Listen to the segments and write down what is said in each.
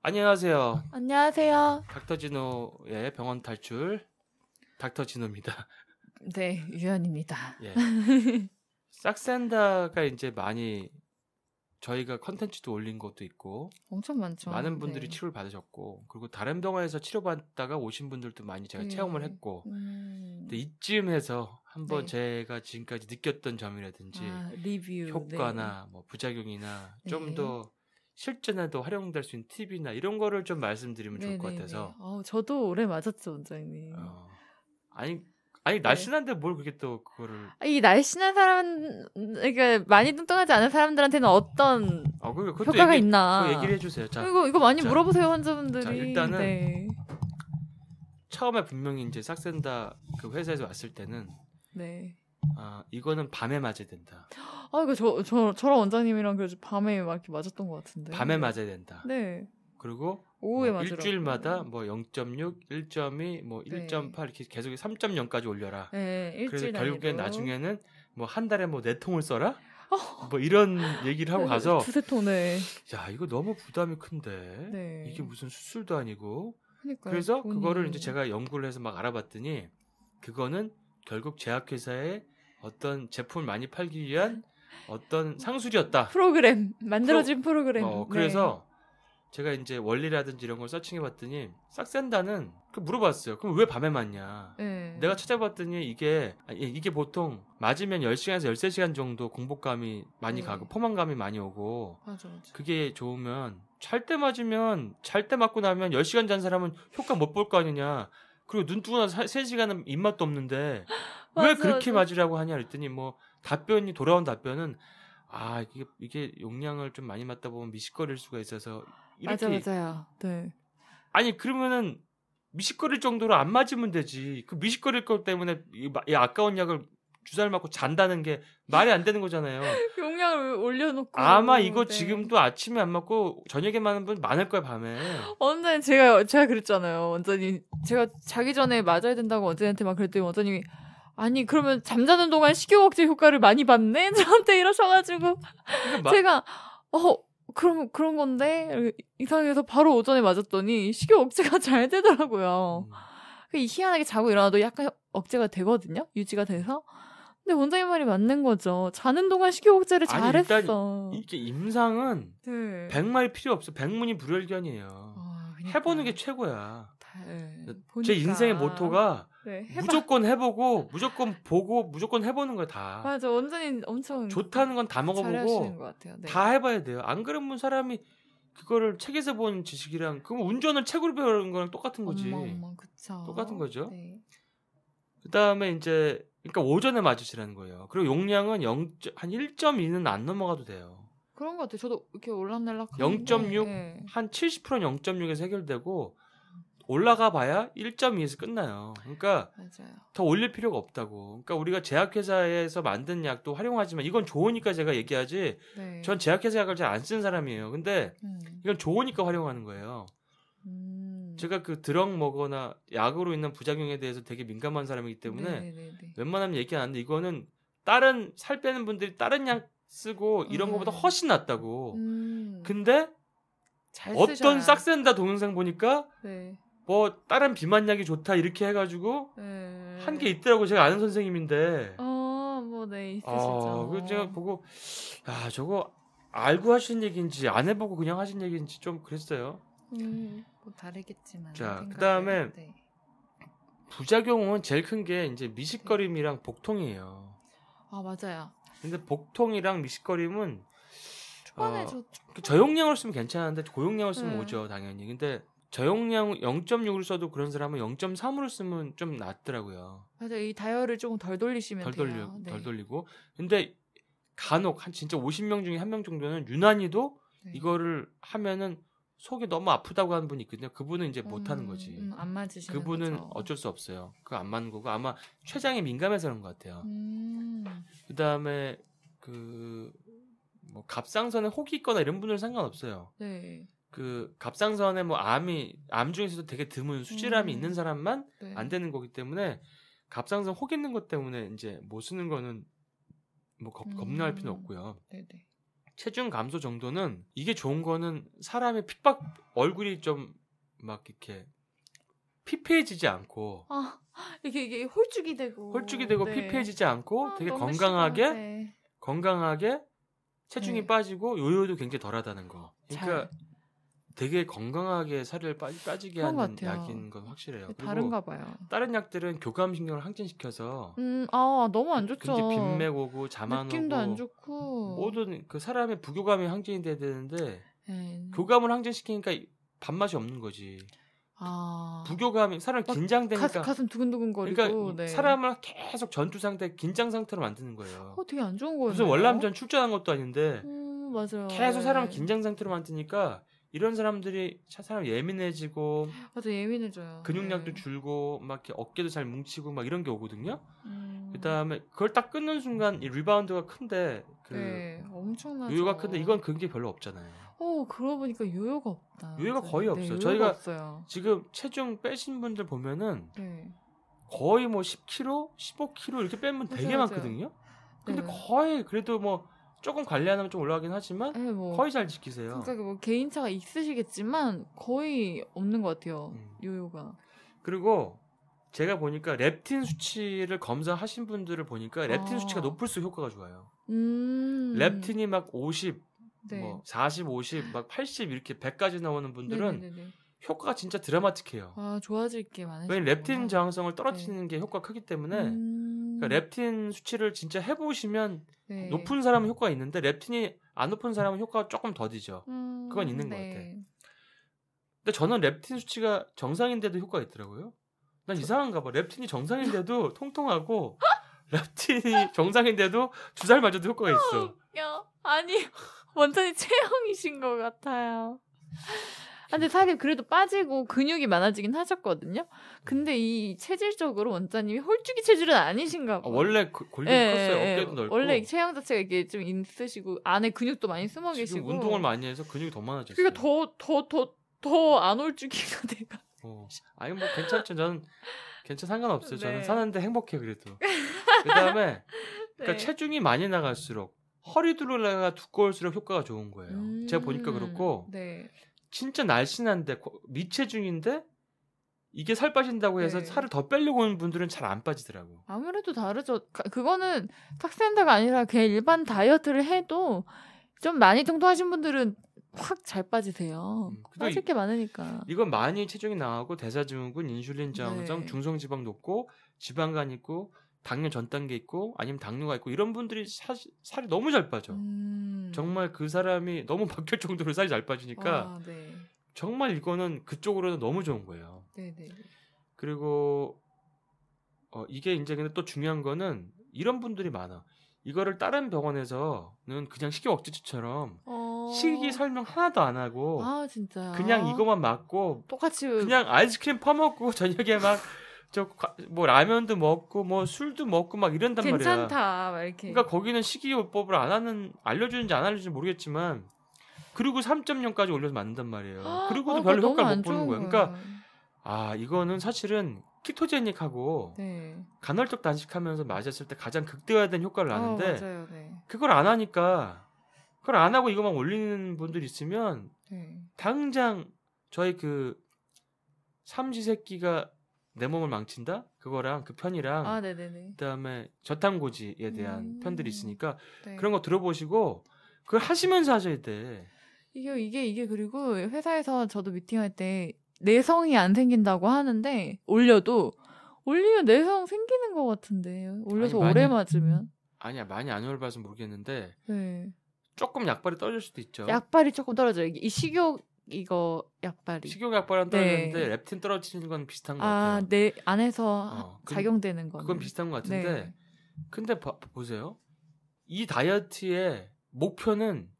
안녕하세요. 안녕하세요. 닥터 진호의 예, 병원 탈출 닥터 진호입니다. 네, 유연입니다. 예. 싹센다가 이제 많이 저희가 컨텐츠도 올린 것도 있고 엄청 많죠. 많은 네. 분들이 네. 치료를 받으셨고 그리고 다른 병원에서 치료받다가 오신 분들도 많이 제가 네. 체험을 했고 음. 근데 이쯤에서 한번 네. 제가 지금까지 느꼈던 점이라든지 아, 리뷰 네. 효과나 뭐 부작용이나 좀더 네. 실전에도 활용될 수 있는 팁이나 이런 거를 좀 말씀드리면 네네네. 좋을 것 같아서. 어, 저도 오래 맞았죠, 원장님. 어, 아니 아니 네. 날씬한데 네. 뭘 그렇게 또 그거를 아, 이 날씬한 사람 그러니까 많이 뚱뚱하지 않은 사람들한테는 어떤 아, 그러니 효과가 얘기, 있나 얘기를 해주세요. 자, 이거 이거 많이 자, 물어보세요 환자분들이. 자, 일단은 네. 처음에 분명히 이제 싹센다 그 회사에서 왔을 때는 네. 아, 이거는 밤에 맞아야 된다. 아, 이거 저, 저, 저랑 원장님이랑 그 밤에 막 이렇게 맞았던 것 같은데. 밤에 맞아야 된다. 네. 그리고 오후에 뭐 맞으라고. 일주일마다 뭐 0.6, 1.2, 뭐1.8 이렇게 계속 3.0까지 올려라. 네, 일주일 그래서 결국엔 단위로. 나중에는 뭐한 달에 뭐 네 통을 써라. 어. 뭐 이런 얘기를 하고 가서 두세 톤에. 야 이거 너무 부담이 큰데 네. 이게 무슨 수술도 아니고 그러니까요, 그래서 돈이. 그거를 이제 제가 연구를 해서 막 알아봤더니 그거는 결국 제약회사의 어떤 제품을 많이 팔기 위한 어떤 상술이었다. 프로그램 만들어진 프로, 그램 어, 네. 그래서 네. 제가 이제 원리라든지 이런 걸 서칭해 봤더니 싹센다는 그 물어봤어요. 그럼 왜 밤에 맞냐? 네. 내가 찾아봤더니 이게 이게 보통 맞으면 10시간에서 13시간 정도 공복감이 많이 네. 가고 포만감이 많이 오고 맞아, 맞아. 그게 좋으면 잘 때 맞으면 잘 때 맞고 나면 10시간 잔 사람은 효과 못 볼 거 아니냐. 그리고 눈 뜨고 나서 3시간은 입맛도 없는데 왜 그렇게 맞으라고 하냐 그랬더니 뭐 답변이 돌아온 답변은 아 이게 이게 용량을 좀 많이 맞다 보면 미식거릴 수가 있어서 이렇게 맞아, 맞아요. 네. 아니 그러면은 미식거릴 정도로 안 맞으면 되지. 그 미식거릴 것 때문에 이, 이 아까운 약을 주사를 맞고 잔다는 게 말이 안 되는 거잖아요. 용량을 올려놓고 아마 이거 네. 지금도 아침에 안 맞고 저녁에 맞는 분 많을 거예요 밤에. 원장님 제가 제가 그랬잖아요. 원장님 제가 자기 전에 맞아야 된다고 원장님한테 막 그랬더니 원장님이 아니 그러면 잠자는 동안 식욕 억제 효과를 많이 받네 저한테 이러셔가지고 그러니까 마... 제가 어 그럼 그런 건데 이상해서 바로 오전에 맞았더니 식욕 억제가 잘 되더라고요. 음. 희한하게 자고 일어나도 약간 억제가 되거든요. 유지가 돼서. 근데 원장님 말이 맞는 거죠. 자는 동안 식욕 억제를 잘했어. 이게 임상은 네. 백말 필요 없어. 1 0 0문이 불여일견이에요. 그러니까. 해보는 게 최고야. 네. 제 인생의 모토가 네, 무조건 해보고 네. 무조건 보고 무조건 해보는 거야 다. 맞아, 완전히 엄청 좋다는 건 다 먹어보고 네. 다 해봐야 돼요. 안 그러면 사람이 그거를 책에서 본 지식이랑 그럼 운전을 책으로 배우는 거랑 똑같은 거지. 엄마, 엄마, 똑같은 거죠. 네. 그다음에 이제 그러니까 오전에 맞으시라는 거예요. 그리고 용량은 0, 한 1.2는 안 넘어가도 돼요. 그런 것 같아요. 저도 이렇게 올락날락. 0.6 네. 한 70%는 0.6에서 해결되고 올라가 봐야 1.2에서 끝나요. 그러니까 맞아요. 더 올릴 필요가 없다고. 그러니까 우리가 제약회사에서 만든 약도 활용하지만 이건 좋으니까 제가 얘기하지. 네. 전 제약회사 약을 잘 안 쓰는 사람이에요. 근데 음. 이건 좋으니까 활용하는 거예요. 음. 제가 그 드럭 먹거나 약으로 있는 부작용에 대해서 되게 민감한 사람이기 때문에 네네네네. 네, 네, 네. 웬만하면 얘기 안 하는데 이거는 다른 살 빼는 분들이 다른 약 쓰고 이런 음. 것보다 훨씬 낫다고. 음. 근데 어떤 쓰셔야. 싹센다 동영상 보니까 네. 뭐 다른 비만약이 좋다 이렇게 해가지고 네. 한게 있더라고 제가 아는 선생님인데. 어, 뭐네 있으셨죠. 아, 그 제가 보고 아 저거 알고 하신 얘기인지 안 해보고 그냥 하신 얘기인지 좀 그랬어요. 음, 뭐 다르겠지만. 자, 그 다음에 네. 부작용은 제일 큰 게 이제 네. 미식거림이랑 복통이에요. 아 맞아요. 근데 복통이랑 미식거림은 초반에 어, 저 그 저용량을 쓰면 괜찮은데 고용량을 쓰면 네. 오죠 당연히. 근데 저용량 0.6을 써도 그런 사람은 0.3으로 쓰면 좀 낫더라고요. 맞아이 다이얼을 조금 덜 돌리시면 덜 돌리, 돼요. 네. 덜 돌리고. 근데 간혹 한 진짜 50명 중에 한 명 정도는 유난히도 네. 이거를 하면은 속이 너무 아프다고 하는 분이 있거든요. 그분은 이제 음, 못 하는 거지. 음, 안 맞으시는 그분은 거죠. 어쩔 수 없어요. 그안 맞는 거고 아마 췌장에 민감해서 그런 것 같아요. 음. 그다음에 그 뭐 갑상선에 혹이 있거나 이런 분들 상관없어요. 네. 그 갑상선에 뭐 암이 암 중에서도 되게 드문 수질암이 있는 음. 사람만 네. 안 되는 거기 때문에 갑상선 혹 있는 것 때문에 이제 못 쓰는 거는 뭐 겁, 겁나할 음. 필요는 없고요. 네네. 체중 감소 정도는 이게 좋은 거는 사람의 핍박 얼굴이 좀 막 이렇게 피폐해지지 않고 아, 이게 이게 홀쭉이 되고 홀쭉이 되고 네. 피폐해지지 않고 아, 되게 건강하게 싫다. 네. 건강하게 체중이 네. 빠지고 요요도 굉장히 덜하다는 거. 그러니까 잘. 되게 건강하게 살을 빠지, 게 하는 약인 건 확실해요. 네, 다른가 봐요. 다른 약들은 교감 신경을 항진시켜서 음, 아, 너무 안 좋죠. 굉장히 빈맥 오고 자만 느낌도 오고 안 좋고 모든 그 사람의 부교감이 항진이 돼야 되는데 에이. 네. 교감을 항진시키니까 밥맛이 없는 거지. 아... 부교감이 사람 긴장되니까 가슴, 두근두근거리고 그러니까 네. 사람을 계속 전투 상태 긴장 상태로 만드는 거예요. 어, 되게 안 좋은 거예요. 무슨 월남전 출전한 것도 아닌데 음, 맞아요. 계속 사람 을 네. 긴장 상태로 만드니까 이런 사람들이 사람 예민해지고 맞아 예민해져요. 근육량도 네. 줄고 막 이렇게 어깨도 잘 뭉치고 막 이런 게 오거든요. 음... 그다음에 그걸 딱 끊는 순간 이 리바운드가 큰데 그 네, 엄청나죠. 요요가 큰데 이건 그게 별로 없잖아요. 어 그러고 보니까 요요가 없다. 요요가 거의 네, 없어요. 네, 저희가 없어요. 지금 체중 빼신 분들 보면은 네. 거의 뭐 10kg, 15kg 이렇게 빼면 되게 맞아요. 많거든요. 근데 네. 거의 그래도 뭐 조금 관리하면 좀 올라가긴 하지만 네, 뭐 거의 잘 지키세요. 그 진짜 뭐 개인차가 있으시겠지만 거의 없는 것 같아요. 음. 요요가. 그리고 제가 보니까 렙틴 수치를 검사하신 분들을 보니까 렙틴 아. 수치가 높을수록 효과가 좋아요. 음. 렙틴이 막 50, 네. 뭐 40, 50, 막 80 이렇게 100까지 나오는 분들은 네네네네. 효과가 진짜 드라마틱해요. 아, 좋아질 게 많아요. 왜냐면 렙틴 저항성을 떨어뜨리는 네. 게 효과가 크기 때문에 음. 그러니까 음. 렙틴 수치를 진짜 해보시면 네. 높은 사람은 효과가 있는데 렙틴이 안 높은 사람은 효과가 조금 더디죠. 음, 그건 있는 네. 것 같아. 근데 저는 렙틴 수치가 정상인데도 효과가 있더라고요. 난 저... 이상한가 봐. 렙틴이 정상인데도 통통하고 렙틴이 정상인데도 주사를 맞아도 효과가 있어. 야, 아니 완전히 체형이신 것 같아요. 아, 근데 사실 그래도 빠지고 근육이 많아지긴 하셨거든요. 근데 이 체질적으로 원자님이 홀쭉이 체질은 아니신가 아, 봐요. 아, 원래 그, 골격이 예, 컸어요. 예, 예, 어깨도 넓고. 원래 체형 자체가 이게 좀 있으시고 안에 근육도 많이 숨어 계시고. 운동을 많이 해서 근육이 더 많아졌어요. 그러니까 더 더 더 더 안 홀쭉이가 내가. 어. 아니 뭐 괜찮죠. 저는 괜찮 상관없어요. 저는 네. 사는데 행복해 그래도. 그다음에 그러니까 네. 체중이 많이 나갈수록 허리 두르라가 두꺼울수록 효과가 좋은 거예요. 음~ 제가 보니까 음. 그렇고 네. 진짜 날씬한데 미체중인데 이게 살 빠진다고 해서 네. 살을 더 빼려고 하는 분들은 잘 안 빠지더라고. 아무래도 다르죠. 그거는 탁센터가 아니라 그냥 일반 다이어트를 해도 좀 많이 통통하신 분들은 확 잘 빠지세요. 음, 빠질 게 많으니까. 이건 많이 체중이 나가고 대사증후군, 인슐린 저항성, 네. 중성지방 높고 지방간 있고 당뇨 전 단계 있고 아니면 당뇨가 있고 이런 분들이 사, 살이 너무 잘 빠져. 음. 정말 그 사람이 너무 바뀔 정도로 살이 잘 빠지니까 와, 아, 네. 정말 이거는 그쪽으로는 너무 좋은 거예요. 네네. 그리고 어, 이게 이제 근데 또 중요한 거는 이런 분들이 많아. 이거를 다른 병원에서는 그냥 식이 억제제처럼 어... 식이 설명 하나도 안 하고 아, 그냥 이것만 맞고 똑같이 그냥 아이스크림 퍼먹고 저녁에 막 저뭐 라면도 먹고 뭐 술도 먹고 막 이런단 괜찮다, 말이야. 괜찮다 막 이렇게. 그러니까 거기는 식이요법을 안 하는 알려주는지 안 알려주는지 모르겠지만 그리고 3.0까지 올려서 만든단 말이에요. 아, 그리고도 아, 별로 그러니까 효과를 못 보는 거예요 그러니까 아 이거는 사실은 키토제닉하고 네. 간헐적 단식하면서 맞았을 때 가장 극대화된 효과를 나는데 어, 네. 그걸 안 하니까 그걸 안 하고 이것만 올리는 분들 있으면 네. 당장 저희 그 삼시세끼가 내 몸을 망친다 그거랑 그 편이랑 아, 그다음에 저탄고지에 대한 음... 편들이 있으니까 네. 그런 거 들어보시고 그걸 하시면서 하셔야 돼 이게 이게 이게 그리고 회사에서 저도 미팅할 때 내성이 안 생긴다고 하는데 올려도 올리면 내성 생기는 것 같은데 올려서 아니, 많이, 오래 맞으면 아니야 많이 안 올라서 모르겠는데 네. 조금 약발이 떨어질 수도 있죠. 약발이 조금 떨어져요. 이 식욕 이거 약발이 식욕 약발은 떨어지는데 네. 렙틴 떨어지는 건 비슷한 것 아, 같아요. 내 안에서 어, 작용되는 건 그건 비슷한 것 같은데 네. 근데 바, 보세요 이 다이어트의 목표는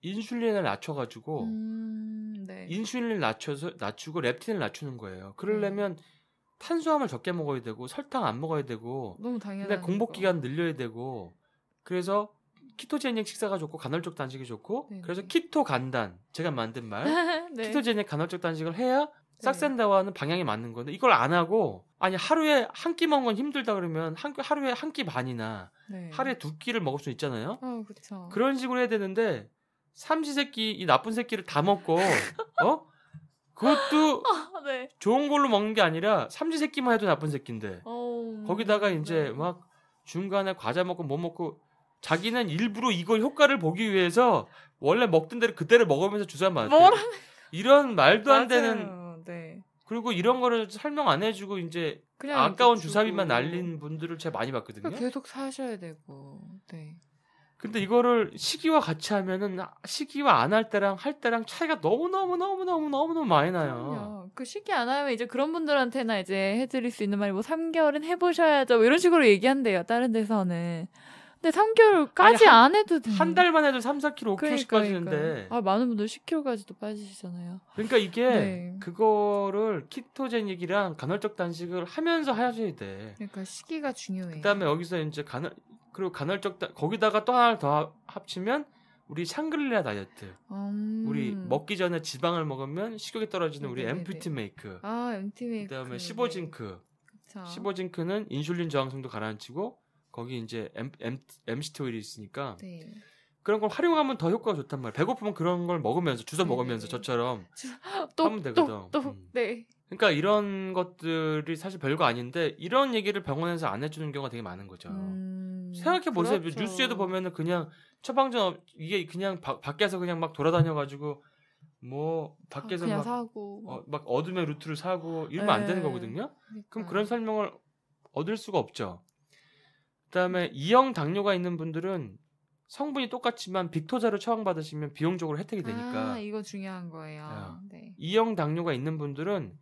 인슐린을 낮춰가지고 음, 네. 인슐린을 낮춰서 낮추고 렙틴을 낮추는 거예요. 그러려면 음. 탄수화물 적게 먹어야 되고 설탕 안 먹어야 되고 너무 당연한 근데 공복 기간 늘려야 되고 그래서 키토제닉 식사가 좋고 간헐적 단식이 좋고 네 그래서 네. 키토 간단 제가 만든 말 네. 키토제닉 간헐적 단식을 해야 네. 싹센다와는 방향이 맞는 건데 이걸 안 하고 아니 하루에 한 끼 먹는 건 힘들다 그러면 한 하루에 한 끼 반이나 네. 하루에 두 끼를 먹을 수 있잖아요. 어, 그렇죠. 그런 식으로 해야 되는데 삼시세끼 이 나쁜 새끼를 다 먹고 어 그것도 아, 네. 좋은 걸로 먹는 게 아니라 삼시세끼만 해도 나쁜 새끼인데 어, 거기다가 네. 이제 네. 막 중간에 과자 먹고 뭐 먹고 자기는 일부러 이걸 효과를 보기 위해서 원래 먹던 대로 그대로 먹으면서 주사 맞았대. 뭐라... 이런 말도 안 되는. 네. 그리고 이런 거를 설명 안 해주고 이제 그냥 아까운 주사비만 날린 분들을 제가 많이 봤거든요. 계속 사셔야 되고. 네. 근데 이거를 시기와 같이 하면은 아, 시기와 안 할 때랑 할 때랑 차이가 너무 너무 너무 너무 너무 너무 많이 나요. 그요그 시기 안 하면 이제 그런 분들한테나 이제 해드릴 수 있는 말이 뭐 3개월은 해보셔야죠. 뭐 이런 식으로 얘기한대요. 다른 데서는. 근데 3개월까지 아니, 한, 안 해도 돼. 한 달만 해도 3, 4kg, 5kg씩 그러니까, 빠지는데. 그러니까. 아, 많은 분들 10kg까지도 빠지시잖아요. 그러니까 이게 네. 그거를 키토제닉이랑 간헐적 단식을 하면서 하셔야 돼. 그러니까 시기가 중요해. 그다음에 여기서 이제 간헐 그리고 간헐적 단 거기다가 또 하나 더 합치면 우리 샹글리라 다이어트. 음. 우리 먹기 전에 지방을 먹으면 식욕이 떨어지는 네네네. 우리 네, 네, 네. 엠프티 메이크. 아, 엠프티 메이크. 그다음에 1 5징크1 5징크는 인슐린 저항성도 가라앉히고 거기 이제 M, M, MCT 오일이 있으니까 네. 그런 걸 활용하면 더 효과가 좋단 말이야. 배고프면 그런 걸 먹으면서 주워 네. 먹으면서 네. 저처럼 또, 하면 되거든. 또, 또, 음. 네. 그러니까 이런 것들이 사실 별거 아닌데 이런 얘기를 병원에서 안 해주는 경우가 되게 많은 거죠. 음, 생각해 보세요. 그렇죠. 뉴스에도 보면은 그냥 처방전 이게 그냥 바, 밖에서 그냥 막 돌아다녀가지고 뭐 밖에서 아, 막, 사고. 어, 막 어둠의 루트를 사고 이러면 네. 안 되는 네. 거거든요. 그러니까. 그럼 그런 설명을 얻을 수가 없죠. 그다음에 2형 당뇨가 있는 분들은 성분이 똑같지만 빅토자를 처방받으시면 비용적으로 혜택이 되니까. 아, 이거 중요한 거예요. 네. 2형 당뇨가 있는 분들은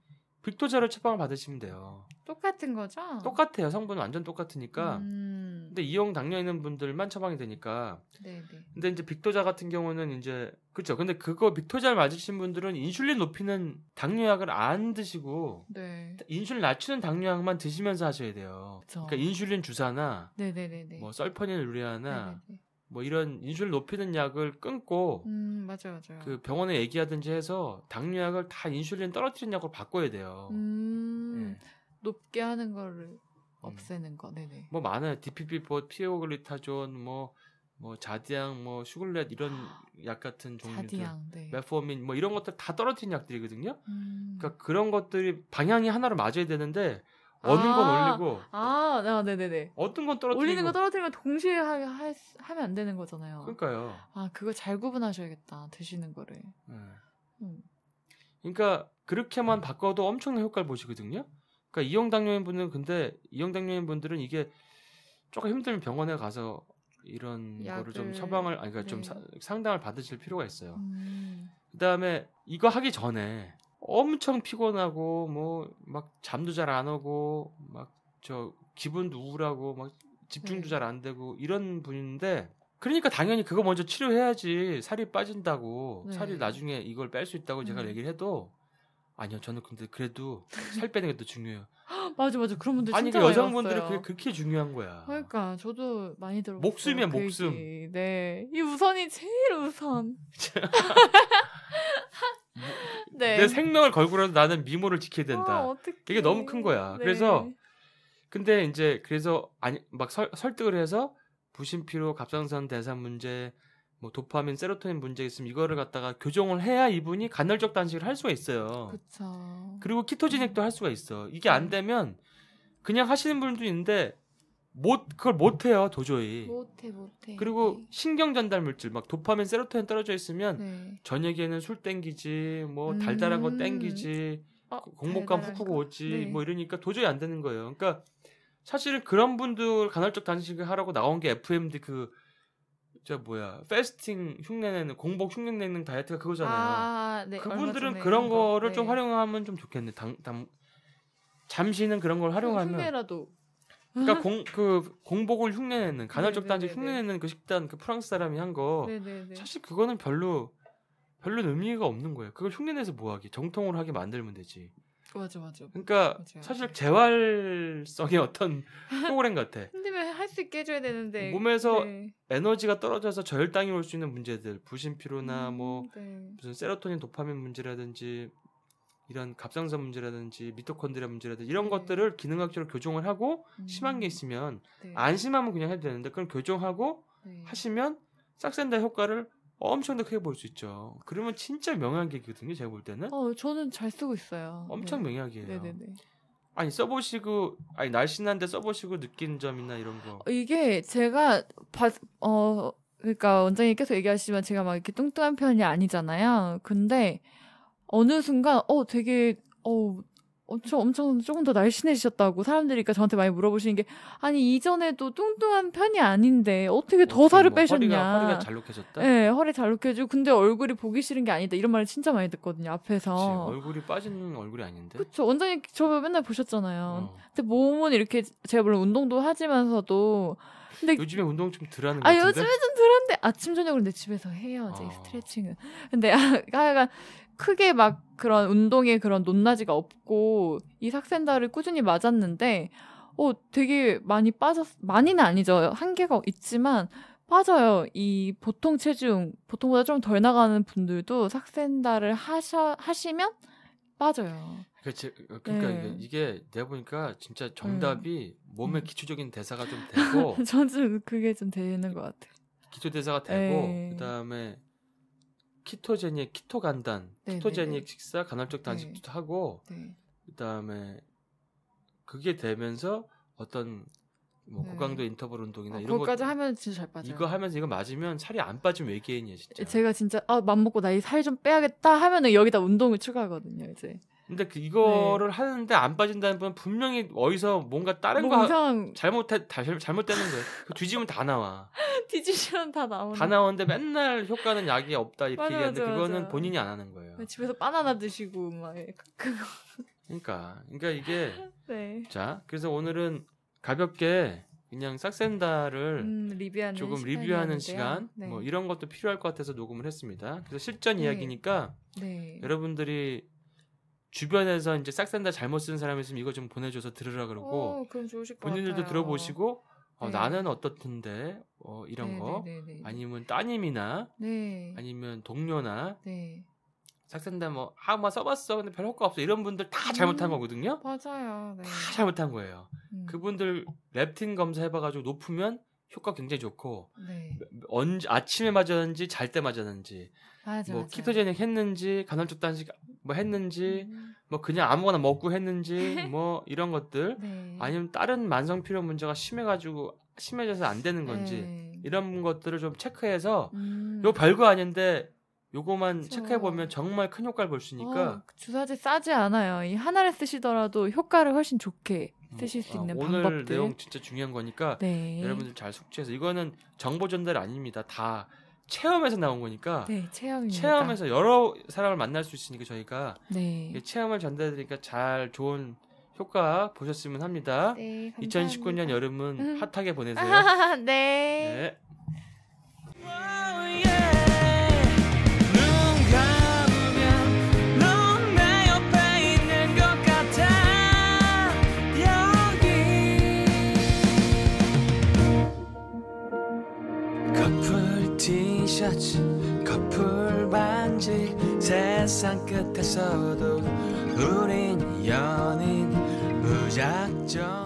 빅토자를 처방을 받으시면 돼요. 똑같은 거죠? 똑같아요. 성분은 완전 똑같으니까. 음... 근데 이용 당뇨 있는 분들만 처방이 되니까. 네, 네. 근데 이제 빅토자 같은 경우는 이제 그렇죠. 근데 그거 빅토자를 맞으신 분들은 인슐린 높이는 당뇨약을 안 드시고 네. 인슐린 낮추는 당뇨약만 드시면서 하셔야 돼요. 그쵸. 그러니까 인슐린 주사나 네, 네, 네, 네. 뭐 설퍼닌 우리아나 네, 네, 뭐 이런 인슐린 높이는 약을 끊고 음, 맞아요, 맞아요. 그 병원에 얘기하든지 해서 당뇨약을 다 인슐린 떨어뜨리는 약으로 바꿔야 돼요. 음, 높게 하는 거를 음. 없애는 거. 네네. 뭐 많아요. 디 p 피포 피오글리타존, 뭐, 뭐 자디앙, 뭐 슈글렛 이런 아, 약 같은 종류들, 자디앙, 네. 메포민 뭐 이런 것들 다 떨어뜨린 약들이거든요. 음. 그러니까 그런 것들이 방향이 하나로 맞아야 되는데 어느 아, 건 올리고 아, 아 네네네. 어떤 건 떨어뜨리고 올리는 거 떨어뜨리면 동시에 하, 하, 하면 안 되는 거잖아요. 그러니까요. 아 그거 잘 구분하셔야겠다 드시는 거를. 네. 음. 그러니까 그렇게만 바꿔도 엄청난 효과를 보시거든요. 그러니까 이형당뇨인분은 근데 이형당뇨인분들은 이게 조금 힘들면 병원에 가서 이런 약을, 거를 좀 처방을 아니 그러니까 네. 좀 사, 상담을 받으실 필요가 있어요. 음. 그다음에 이거 하기 전에 엄청 피곤하고 뭐 막 잠도 잘 안 오고 막 저 기분도 우울하고 막 집중도 네. 잘안 되고 이런 분인데 그러니까 당연히 그거 먼저 치료해야지 살이 빠진다고 네. 살이 나중에 이걸 뺄 수 있다고 제가 음. 얘기를 해도 아니요, 저는 근데 그래도 살 빼는 게 더 중요해요. 맞아, 맞아. 그런 분들 아니, 그 진짜 그 많이 여성분들은 그게 그렇게 중요한 거야. 그러니까 저도 많이 들어. 목숨이야, 그 목숨. 네, 이 우선이 제일 우선. 네. 내 생명을 걸고라도 나는 미모를 지켜야 된다. 아, 이게 너무 큰 거야. 네. 그래서 근데 이제 그래서 아니 막 설, 설득을 해서 부신피로 갑상선 대사 문제 뭐 도파민, 세로토닌 문제 있으면 이거를 갖다가 교정을 해야 이분이 간헐적 단식을 할 수가 있어요. 그렇죠. 그리고 키토지닉도 할 수가 있어. 이게 안 음. 되면 그냥 하시는 분도 있는데 못 그걸 못 해요 도저히. 못해 못해. 그리고 신경 전달 물질 막 도파민, 세로토닌 떨어져 있으면 네. 저녁에는 술 땡기지, 뭐 음. 달달한 음. 거 땡기지, 어, 그 공복감 훅 하고 오지, 네. 뭐 이러니까 도저히 안 되는 거예요. 그러니까 사실은 그런 분들 간헐적 단식을 하라고 나온 게 FMD 그저 뭐야 페스팅 흉내내는 공복 흉내내는 다이어트가 그거잖아요. 아, 네, 그분들은 그런 거를 네. 좀 활용하면 좀 좋겠네. 당, 당 잠시는 그런 걸 활용하면 흉내라도. 그러니까 공 그 공복을 흉내내는 간헐적 네, 네, 단지 네, 흉내내는 그 식단 그 프랑스 사람이 한 거 사실 그거는 별로 별로 의미가 없는 거예요. 그걸 흉내내서 뭐하기 정통으로 하게 만들면 되지. 맞아 맞아. 그러니까 맞아, 사실 재활성의 어떤 프로그램 같아. 힘들면 할수 있게 해줘야 되는데 몸에서 네. 에너지가 떨어져서 저혈당이 올 수 있는 문제들, 부신 피로나 음, 뭐 네. 무슨 세로토닌, 도파민 문제라든지 이런 갑상선 문제라든지 미토콘드리아 문제라든지 이런 네. 것들을 기능학적으로 교정을 하고 음. 심한 게 있으면 네. 안 심하면 그냥 해도 되는데 그럼 교정하고 네. 하시면 싹센다 효과를 엄청나게 크게 볼 수 있죠. 그러면 진짜 명약이거든요. 제가 볼 때는. 어, 저는 잘 쓰고 있어요. 엄청 네. 명약이에요. 네네네. 아니 써보시고 아니 날씬한데 써보시고 느낀 점이나 이런 거. 어, 이게 제가 받어 그러니까 원장님 께서얘기하시면 제가 막 이렇게 뚱뚱한 편이 아니잖아요. 근데 어느 순간 어 되게 어 엄청 어, 엄청 조금 더 날씬해지셨다고 사람들이 니까 그러니까 저한테 많이 물어보시는 게 아니 이전에도 뚱뚱한 편이 아닌데 어떻게 더 어, 살을 뭐 빼셨냐 허리가, 허리가 잘록해졌다 네 허리 잘록해지고 근데 얼굴이 보기 싫은 게 아니다 이런 말을 진짜 많이 듣거든요 앞에서 그치, 얼굴이 빠진 얼굴이 아닌데 그쵸 원장님 저 맨날 보셨잖아요 어. 근데 몸은 이렇게 제가 물론 운동도 하지만서도 근데 요즘에 운동 좀 덜하는 거 같은데. 아 요즘에 좀 덜한데 아침 저녁으로 내 집에서 해요. 이제 아. 스트레칭은. 근데 하여간 아, 그러니까 크게 막 그런 운동에 그런 높낮이가 없고 이 삭센다를 꾸준히 맞았는데 어 되게 많이 빠졌 많이는 아니죠. 한계가 있지만 빠져요. 이 보통 체중 보통보다 좀 덜 나가는 분들도 삭센다를 하셔 하시면 빠져요. 그치, 어, 그러니까 네. 이게 내가 보니까 진짜 네. 정답이 음. 몸의 기초적인 대사가 좀 되고 저는 그게 좀 되는 것 같아요. 기초 대사가 되고 에이. 네. 그다음에 키토제닉 키토 간단 네, 네, 키토제닉 네, 식사 간헐적 단식도 하고 그다음에 그게 되면서 어떤 뭐 네. 고강도 인터벌 운동이나 아, 이런 거까지 하면 진짜 잘 빠져요. 이거 하면서 이거 맞으면 살이 안빠지면외계인이야 진짜. 제가 진짜 아, 맘 먹고 나이살 좀 빼야겠다 하면은 여기다 운동을 추가하거든요, 이제. 근데 그 네. 이거를 네. 하는데 안 빠진다는 분은 분명히 어디서 뭔가 다른 거 이상... 잘못해 다시 잘못되는 거예요. 그 뒤지면 다 나와. 뒤지면 다 나오. 다 나오는데 맨날 효과는 약이 없다 이렇게 맞아, 얘기하는데 맞아, 그거는 맞아. 본인이 안 하는 거예요. 네, 집에서 바나나 드시고 막 그거. 그러니까 그러니까 이게 네. 자 그래서 오늘은 가볍게 그냥 싹센다를 음, 리뷰하는 조금 리뷰하는 네. 시간 네. 뭐 이런 것도 필요할 것 같아서 녹음을 했습니다. 그래서 실전 이야기니까 여러분들이 주변에서 이제 싹산다 잘못 쓴 사람 있으면 이거 좀 보내줘서 들으라 그러고 오, 어, 그럼 좋으실 것 본인들도 같아요. 들어보시고 어, 네. 나는 어떻던데 어, 이런 네, 거 네, 네, 네, 네. 아니면 따님이나 아니면 동료나 싹산다 뭐아뭐 아, 뭐 써봤어 근데 별 효과 없어 이런 분들 다 음, 잘못한 음, 거거든요. 맞아요. 다 잘못한 거예요. 음. 그분들 렙틴 검사 해봐가지고 높으면 효과 굉장히 좋고 네. 언제 아침에 맞았는지 잘 때 맞았는지 맞아, 뭐 키토제닉 했는지 간헐적 단식 뭐 했는지 음. 뭐 그냥 아무거나 먹고 했는지 뭐 이런 것들 네. 아니면 다른 만성 피로 문제가 심해가지고 심해져서 안 되는 건지 네. 이런 것들을 좀 체크해서 음. 이거 별거 아닌데 요거만 체크해 보면 정말 큰 효과를 볼수 있으니까 어, 아, 주사제 싸지 않아요. 이 하나를 쓰시더라도 효과를 훨씬 좋게 음, 쓰실 수 아, 있는 아, 오늘 방법들. 오늘 내용 진짜 중요한 거니까 네. 여러분들 잘 숙지해서 이거는 정보 전달 아닙니다. 다 체험에서 나온 거니까 네, 체험입니다. 체험에서 여러 사람을 만날 수 있으니까 저희가 네. 체험을 전달드리니까 해잘 좋은 효과 보셨으면 합니다. 네, 2019년 여름은 음. 핫하게 보내세요. 네. 네. 티셔츠 커플 반지 세상 끝에서도 우린 연인 무작정